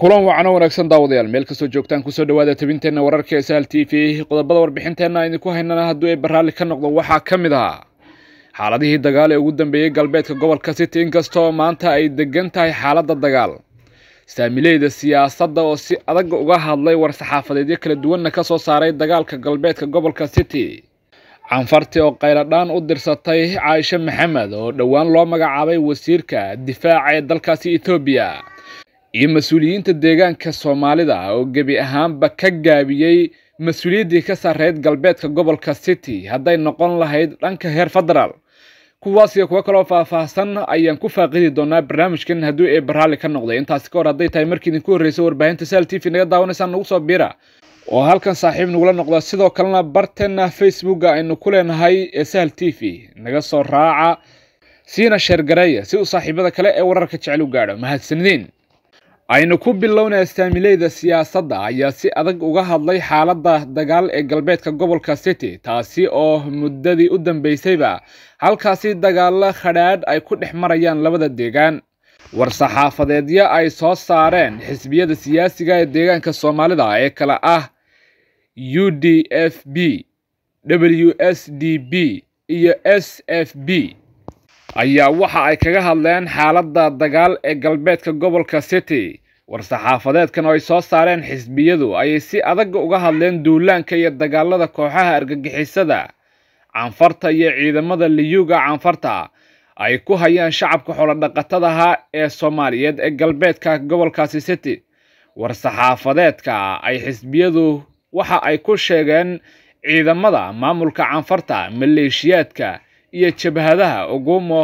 kulan wacan oo wanaagsan daawadayaal meel kastoo joogtaan kusoo dhawaada tabinteenna wararka ee sahal t v qodobada warbixinteenna aan idinku haynana hadduu eebba raalli ka noqdo waxaa ka mid ah xaaladihii dagaal ee ugu dambeeyey galbeedka gobolka city inkastoo maanta ay degan tahay xaaladda dagaal saamileyda siyaasadda oo si adag uga hadlay war-saxaafadeedyo kala duwanna ka soo saaray dagaalka galbeedka gobolka city canfarti oo qayladhaan u dirsatay caaisho maxamed oo dhowaan loo magacaabay wasiirka difaaca ee dalkaasi ethoobiya iyo mas-uuliyiinta deegaanka soomaalida ah oo gebi ahaanba ka gaabiyey mas-uuliyaddii ka sarreyd galbeedka gobolka city hadday noqon lahayd dhanka heer federaal kuwaas iyo kuwo kaloo faahfaahsan ayaan ku faaqidi doonaa barnaamijkan hadduu ee baraali ka noqday intaasi ka hor hadday tahay markii idinku horreysa warbaahinta sal t v naga daawanaysaan nagu soo biira oo halkan saaxiib nagula noqda sidoo kalena barteena facebooka aynu ku leenahay ee sahal t v naga soo raaca siina sheergareeya si uu saaxiibada kale ee wararka jecel u gaadho mahadsanideen aynu ku bilownay astaamileyda siyaasadda ayaa si adag uga hadlay xaaladda dagaal ee galbeedka gobolka city taasi oo muddadii u dambeysayba halkaasi dagaallo khadhaadh ay ku dhex marayaan labada deegaan war-saxaafadeedyo ay soo saareen xisbiyada siyaasiga ee deegaanka soomaalida ee kale ah u d f b w s d b iyo s f b ayaa waxa ay kaga hadleen xaaladda dagaal ee galbeedka gobolka city war-saxaafadeedkan oo ay soo saareen xisbiyadu ayay si adag uga hadleen duulaanka iyo dagaalada kooxaha argagixisada canfarta iyo ciidamada liyuga canfarta ay ku hayaan shacabka xoolodhaqatadaha ee soomaaliyeed ee galbeedka gobolkaasi city war-saxaafadeedka ay xisbiyadu waxa ay ku sheegeen ciidamada maamulka canfarta maleeshiyaadka iyo jabhadaha ugumo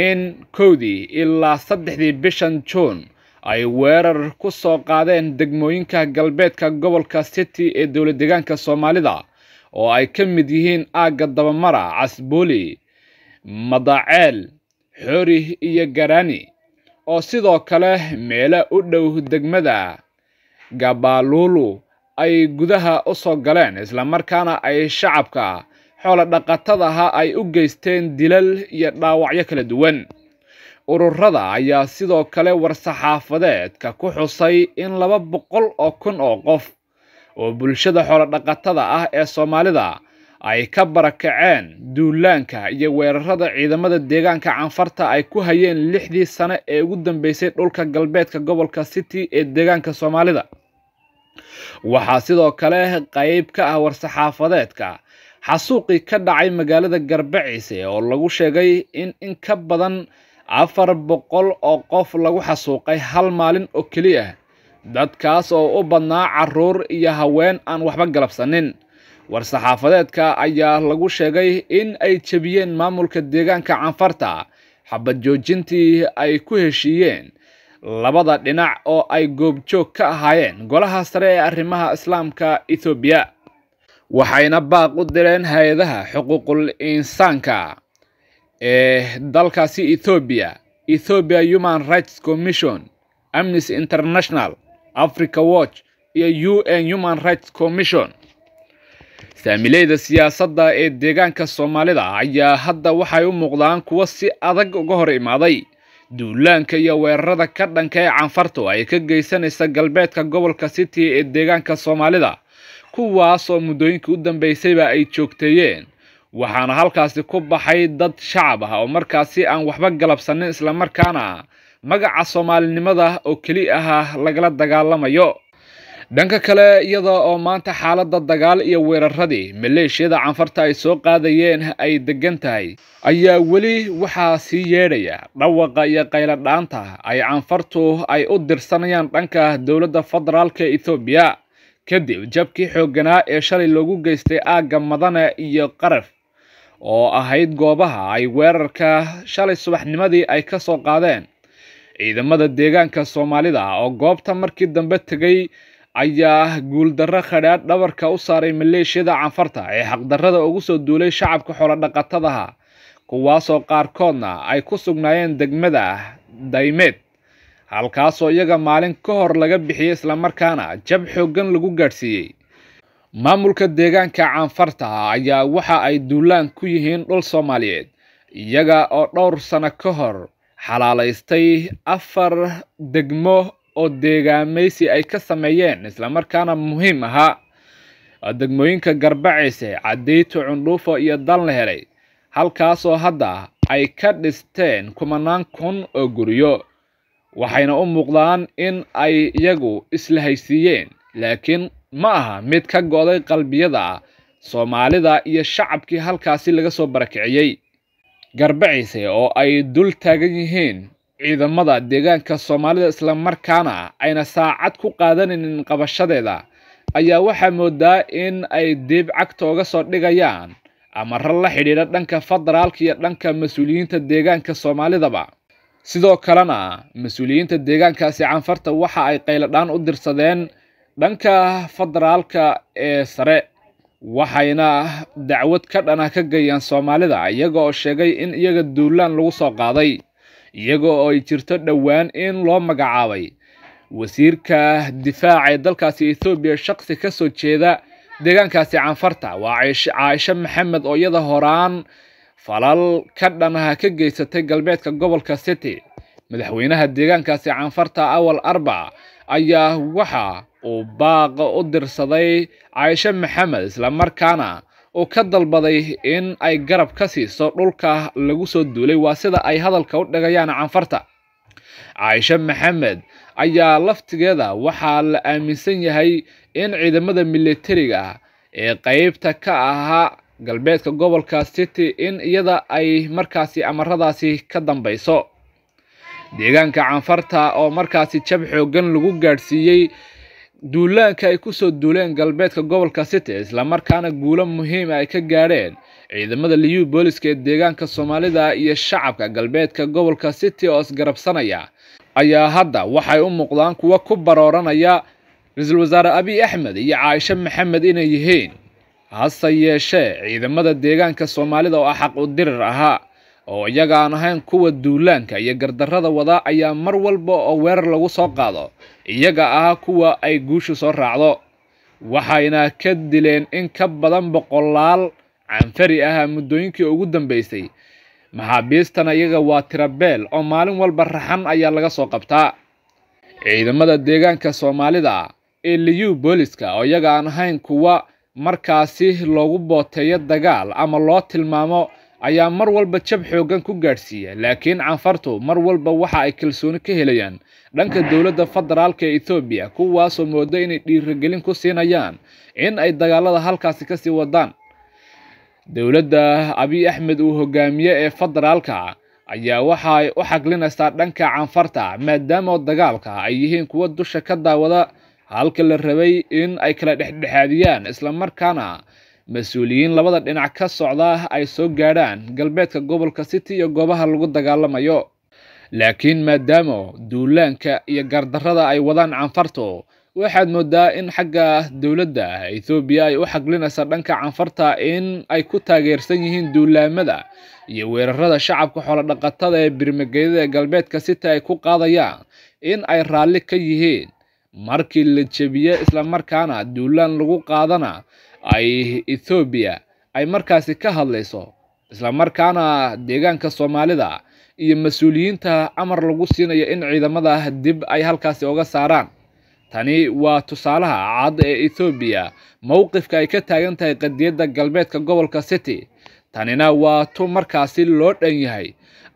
in kowdii ilaa saddexdii bishan juun ay weerar ku soo qaadeen degmooyinka galbeedka gobolka city ee dowla deegaanka soomaalida oo ay ka mid yihiin aagga dabamara casbuuli madaceel xori iyo garaani oo sidoo kale meelo u dhow degmada gabaluulu ay gudaha u soo galeen islamarkaana ay shacabka xoolodhaqatadaha ay u geysteen dilal iyo dhaawacyo kala duwan ururada ayaa sidoo kale war-saxaafadeedka ku xusay in laba boqol oo kun oo qof oo bulshada xoolodhaqatada ah ee soomaalida ay ka barakaceen duulaanka iyo weerarada ciidamada deegaanka canfarta ay ku hayeen lixdii sano ee ugu dambeysay dhulka galbeedka gobolka city ee deegaanka soomaalida waxaa sidoo kale qayb ka ah war-saxaafadeedka xasuuqii ka dhacay magaalada garbaciise oo lagu sheegay in in ka badan afar boqol oo qof lagu xasuuqay hal maalin oo keliya dadkaas oo u badnaa carruur iyo haween aan waxba galabsanin war-saxaafadeedka ayaa lagu sheegay in ay jebiyeen maamulka deegaanka canfarta xabad ay ku heshiiyeen labada dhinac oo ay goobjoog ka ahaayeen golaha sare ee arrimaha islaamka ethoobiya waxayna baaq u direen hay-adaha xuquuqul insaanka ee dalkaasi ethoobiya ethoobiya human rights commission amnesty international africa watch iyo u n human rights commission saamileyda siyaasadda ee deegaanka soomaalida ayaa hadda waxay u muuqdaan kuwo si adag uga hor imaaday duulaanka iyo weerarada ka dhanka ee canfartu ay ka geysanaysa galbeedka gobolka city ee deegaanka soomaalida kuwaasoo muddooyinka u dambaysayba ay joogteeyeen waxaana halkaasi ku baxay dad shacab ah oo markaasi aan waxba galabsanin islamarkaana magaca soomaalinimada oo keli aha lagala dagaalamayo dhanka kale iyada oo maanta xaaladda dagaal iyo weeraradii maleeshiyada canfarta ay soo qaadayeen ay deggan tahay ayaa weli waxaa sii yeedhaya dhawaqa iyo qayladhaanta ay canfartu ay u dirsanayaan dhanka dowladda ee ethoobiya kadib jabkii xoogganaa ee shalay loogu geystay aagga madana iyo qaraf oo ahayd goobaha ay weerarka shalay subaxnimadii ay ka soo qaadeen ciidamada deegaanka soomaalida oo goobta markii dambe tegay ayaa guuldarro khadhaadh dhabarka u saaray maleeshiyada canfarta ee xaqdarrada ugu soo duulay shacabka xoolodhaqatadaha kuwaasoo qaarkoodna ay ku sugnaayeen degmada daymeed halkaasoo iyaga maalin ka hor laga bixiyey islamarkaana jab xooggan lagu gaadhsiiyey maamulka deegaanka caanfartaha ayaa waxa ay duulaan ku yihiin dhul soomaaliyeed iyaga oo dhowr sano ka hor xalaalaystay afar degmo oo deegaamaysi ay ka sameeyeen islamarkaana muhiim ahaa degmooyinka garbacayse cadeyto cundhuufo iyo dal la helay halkaasoo hadda ay ka dhisteen kumanaan kun oo guryo waxayna u muuqdaan in ay iyagu isla haysiiyeen laakiin ma aha mid ka go'day qalbiyada soomaalida iyo shacabkii halkaasi laga soo barakiciyey garbaciise oo ay dul taagan yihiin ciidamada deegaanka soomaalida islamarkaana ayna saacad ku qaadanaynin qabashadeeda ayaa waxaa moodaa in ay diib cagtooga soo dhigayaan amaro la xidhiidha dhanka federaalka iyo dhanka mas-uuliyiinta deegaanka soomaalidaba sidoo kalena mas-uuliyiinta deegaankaasi canfarta waxa ay qayladhaan u dirsadeen dhanka federaalka ee sare waxayna dacwad ka dhana ka gayaan soomaalida iyaga oo sheegay in iyaga duulaan lagu soo qaaday iyaga oo ay jirto dhowaan in loo magacaabay wasiirka difaaca ee dalkaasi ethoobiya shaqsi ka soo jeeda deegaankaasi canfarta waa caaisho maxamed oo iyada horaan falal ka dhan dhamaha ka geysatay galbeedka gobolka city madaxweynaha deegaankaasi canfarta awal arba ayaa waxa uu baaqa u dirsaday caaishe maxamed islamarkaana uu ka dalbaday in ay garab ka siiso dhulka lagu soo duulay waa sida ay hadalka u dhagayaan canfarta caaishe maxamed ayaa laftigeeda waxaa la aaminsan yahay in ciidamada militariga ah ee qaybta ka ahaa galbeedka gobolka city in iyada ay markaasi amaradaasi ka dambayso deegaanka canfarta oo markaasi jab xooggan lagu gaadhsiiyey duulaanka ay ku soo duuleen galbeedka gobolka city islamarkaana guulo muhiima ah ay ka gaadheen ciidamada liyu booliska ee deegaanka soomaalida iyo shacabka galbeedka gobolka city oo isgarabsanaya ayaa hadda waxay u muuqdaan kuwo ku barooranaya ra-iisul wasaare abiy axmed iyo caaisho maxamed inay yihiin hase yeeshee ciidamada deegaanka soomaalida oo ah xaq u dirir ahaa oo iyaga aan ahayn kuwa duulaanka iyo gardarrada wada ayaa mar walba oo weerar lagu soo qaado iyaga ah kuwa ay guushu soo raacdo waxayna ka dileen in ka badan boqolaal canfari ah muddooyinkii ugu dambaysay maxaabiistana iyaga waa tirabeel oo maalin walba raxan ayaa laga soo qabtaa ciidamada deegaanka soomaalida ee liyu booliska oo iyaga aan ahayn kuwa markaasi loogu booteeyo dagaal ama loo tilmaamo ayaa mar walba jab xooggan ku gaadhsiiya laakiin canfartu mar walba waxa ay kalsooni ka helayaan dhanka dowladda federaalka ee ethoobiya kuwaasoo moodo inay dhiiragelin ku siinayaan in ay dagaalada halkaasi ka sii wadaan dowladda abiy axmed uu hogaamiye ee federaalka ayaa waxa ay u xaglinaysaa dhanka canfarta maadaama dagaalka ay yihiin kuwa dusha ka daawada halka la rabay in ay kala dhexdhexaadiyaan islamarkaana mas-uuliyiin labada dhinac ka socda ay soo gaadhaan galbeedka gobolka city iyo goobaha lagu dagaalamayo laakiin maadaama duulaanka iyo gaardarrada ay wadaan canfartu waxaad mooddaa in xagga dowladda ethoobiya ay u xaglinaysa dhanka canfarta in ay ku taageersan yihiin duulaamada iyo weerarada shacabka xoolodhaqatada ee birmageyada ee galbeedka city ay ku qaadayaan in ay raalli ka yihiin markii la jebiye isla markaana duulaan lagu qaadana ay ethoobiya ay markaasi ka hadlayso isla markaana deegaanka soomaalida iyo mas-uuliyiinta amar lagu siinayo in ciidamada dib ay halkaasi oga saaraan tani waa tusaalaha cad ee ethoobiya mowqifka ay ka taagan tahay qadiyadda galbeedka gobolka city tanina waa tu markaasi loo dhan yahay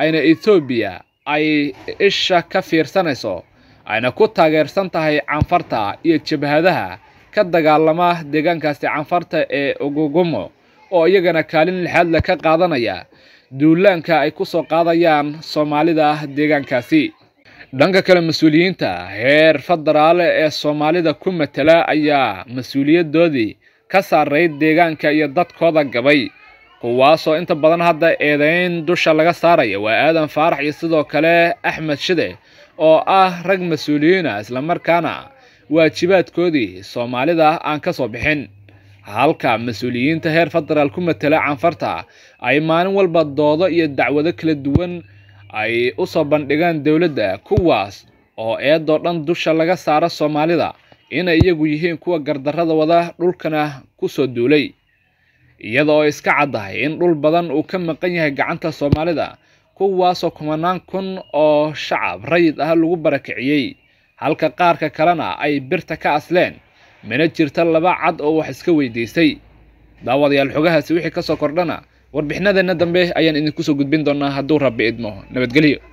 ayna ethoobiya ay isha ka fiirsanayso ayna ku taageersan tahay canfarta iyo jabhadaha ka dagaalama deegaankaasi canfarta ee ogogomo oo iyagana kaalin lixaadle ka qaadanaya duulaanka ay ku soo qaadayaan soomaalida deegaankaasi dhanka kale mas-uuliyiinta heer federaale ee soomaalida ku matela ayaa mas-uuliyaddoodii ka saaray deegaanka iyo dadkooda gabay kuwaasoo inta badan hadda eedayn dusha laga saaraya waa aadan faarax iyo sidoo kale axmed shide oo ah rag mas-uuliyiina ah, islamarkaana waajibaadkoodii soomaalida ah aan ka soo bixin halka mas-uuliyiinta heer federaal ku matela canfarta ay maalin walba doodo iyo dacwado kala duwan ay u soo bandhigaan dowladda kuwaas oo eedoo dhan dusha laga saaro soomaalida inay iyagu yihiin kuwa gardarrada wada dhulkana ku soo duulay iyada oo iska caddahay in dhul badan uu ka maqan yahay gacanta soomaalida kuwaasoo kumanaan kun oo shacab rayid ah lagu barakiciyey halka qaarka kalena ay birta ka asleen mana jirta laba cad oo wax iska weydiistay daawadayaal xogahaasi wixii ka soo kordhana warbixinadeenna dambe ayaan idinku soo gudbin doonnaa hadduu rabbi idmo nabadgelyo